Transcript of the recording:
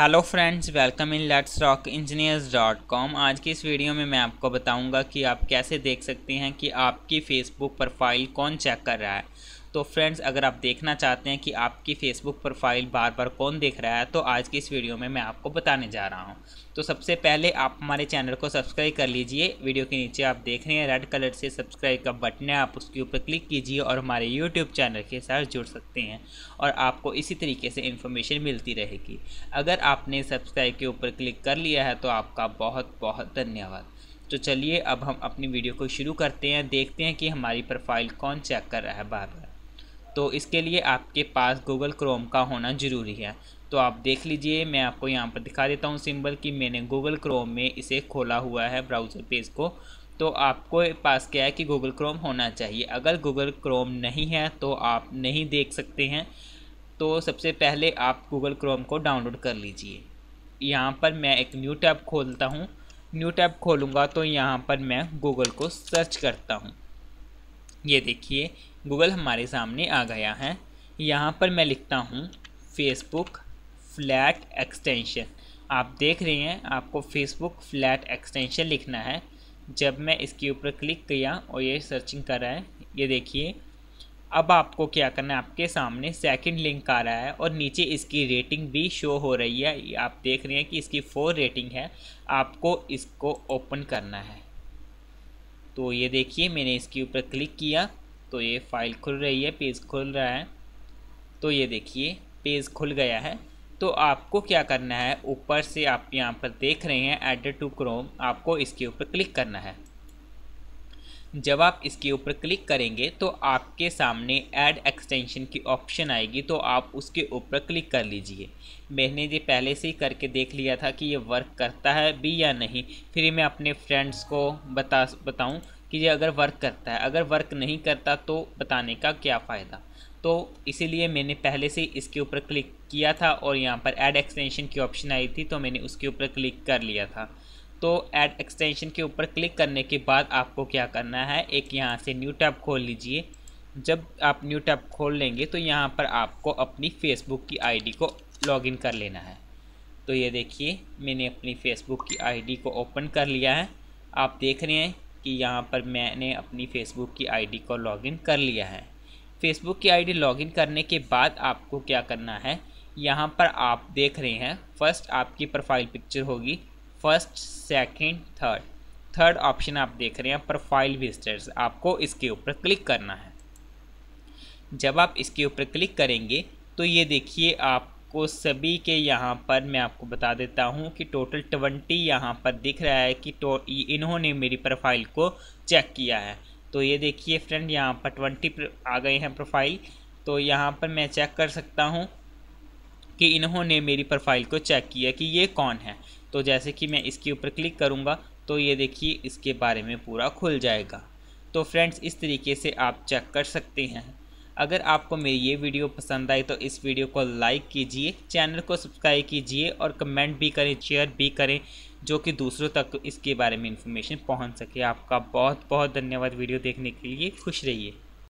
hello friends welcome in let's rock engineers dot com आज की इस वीडियो में मैं आपको बताऊंगा कि आप कैसे देख सकते हैं कि आपकी फ़ेसबुक प्रोफाइल कौन चेक कर रहा है तो फ्रेंड्स अगर आप देखना चाहते हैं कि आपकी फेसबुक प्रोफाइल बार बार कौन देख रहा है तो आज की इस वीडियो में मैं आपको बताने जा रहा हूँ तो सबसे पहले आप हमारे चैनल को सब्सक्राइब कर लीजिए वीडियो के नीचे आप देख रहे हैं रेड कलर से सब्सक्राइब का बटन है आप उसके ऊपर क्लिक कीजिए और हमारे यूट्यूब चैनल के साथ जुड़ सकते हैं और आपको इसी तरीके से इन्फॉर्मेशन मिलती रहेगी अगर आपने सब्सक्राइब के ऊपर क्लिक कर लिया है तो आपका बहुत बहुत धन्यवाद तो चलिए अब हम अपनी वीडियो को शुरू करते हैं देखते हैं कि हमारी प्रोफाइल कौन चेक कर रहा है बार बार तो इसके लिए आपके पास गूगल क्रोम का होना ज़रूरी है तो आप देख लीजिए मैं आपको यहाँ पर दिखा देता हूँ सिंबल कि मैंने गूगल क्रोम में इसे खोला हुआ है ब्राउज़र पेज को तो आपको पास क्या है कि गूगल क्रोम होना चाहिए अगर गूगल क्रोम नहीं है तो आप नहीं देख सकते हैं तो सबसे पहले आप गूगल क्रोम को डाउनलोड कर लीजिए यहाँ पर मैं एक न्यू टैब खोलता हूँ न्यू टैब खोलूँगा तो यहाँ पर मैं गूगल को सर्च करता हूँ ये देखिए गूगल हमारे सामने आ गया है यहाँ पर मैं लिखता हूँ फेसबुक फ्लैट एक्सटेंशन आप देख रहे हैं आपको फेसबुक फ्लैट एक्सटेंशन लिखना है जब मैं इसके ऊपर क्लिक किया और ये सर्चिंग कर रहा है ये देखिए अब आपको क्या करना है आपके सामने सेकंड लिंक आ रहा है और नीचे इसकी रेटिंग भी शो हो रही है आप देख रहे हैं कि इसकी फोर रेटिंग है आपको इसको ओपन करना है तो ये देखिए मैंने इसके ऊपर क्लिक किया तो ये फाइल खुल रही है पेज खुल रहा है तो ये देखिए पेज खुल गया है तो आपको क्या करना है ऊपर से आप यहाँ पर देख रहे हैं एड टू क्रोम आपको इसके ऊपर क्लिक करना है जब आप इसके ऊपर क्लिक करेंगे तो आपके सामने ऐड एक्सटेंशन की ऑप्शन आएगी तो आप उसके ऊपर क्लिक कर लीजिए मैंने ये पहले से ही करके देख लिया था कि ये वर्क करता है भी या नहीं फिर मैं अपने फ्रेंड्स को बता बताऊं कि ये अगर वर्क करता है अगर वर्क नहीं करता तो बताने का क्या फ़ायदा तो इसीलिए मैंने पहले से इसके ऊपर क्लिक किया था और यहाँ पर ऐड एक्सटेंशन की ऑप्शन आई थी तो मैंने उसके ऊपर क्लिक कर लिया था तो ऐड एक्सटेंशन के ऊपर क्लिक करने के बाद आपको क्या करना है एक यहाँ से न्यू टैब खोल लीजिए जब आप न्यू टैब खोल लेंगे तो यहाँ पर आपको अपनी फ़ेसबुक की आईडी को लॉगिन कर लेना है तो ये देखिए मैंने अपनी फ़ेसबुक की आईडी को ओपन कर लिया है आप देख रहे हैं कि यहाँ पर मैंने अपनी फ़ेसबुक की आईडी को लॉगिन कर लिया है फ़ेसबुक की आईडी लॉगिन करने के बाद आपको क्या करना है यहाँ पर आप देख रहे हैं फर्स्ट आपकी प्रोफाइल पिक्चर होगी first second third third option आप देख रहे हैं प्रोफाइल विजिटर्स आपको इसके ऊपर क्लिक करना है जब आप इसके ऊपर क्लिक करेंगे तो ये देखिए आप आपको सभी के यहाँ पर मैं आपको बता देता हूँ कि टोटल ट्वेंटी यहाँ पर दिख रहा है कि तो इन्होंने मेरी प्रोफाइल को चेक किया है तो ये देखिए फ्रेंड यहाँ पर ट्वेंटी आ गए हैं प्रोफाइल तो यहाँ पर मैं चेक कर सकता हूँ कि इन्होंने मेरी प्रोफाइल को चेक किया कि ये कौन है तो जैसे कि मैं इसके ऊपर क्लिक करूँगा तो ये देखिए इसके बारे में पूरा खुल जाएगा तो फ्रेंड्स इस तरीके से आप चेक कर सकते हैं अगर आपको मेरी ये वीडियो पसंद आई तो इस वीडियो को लाइक कीजिए चैनल को सब्सक्राइब कीजिए और कमेंट भी करें शेयर भी करें जो कि दूसरों तक इसके बारे में इन्फॉर्मेशन पहुंच सके आपका बहुत बहुत धन्यवाद वीडियो देखने के लिए खुश रहिए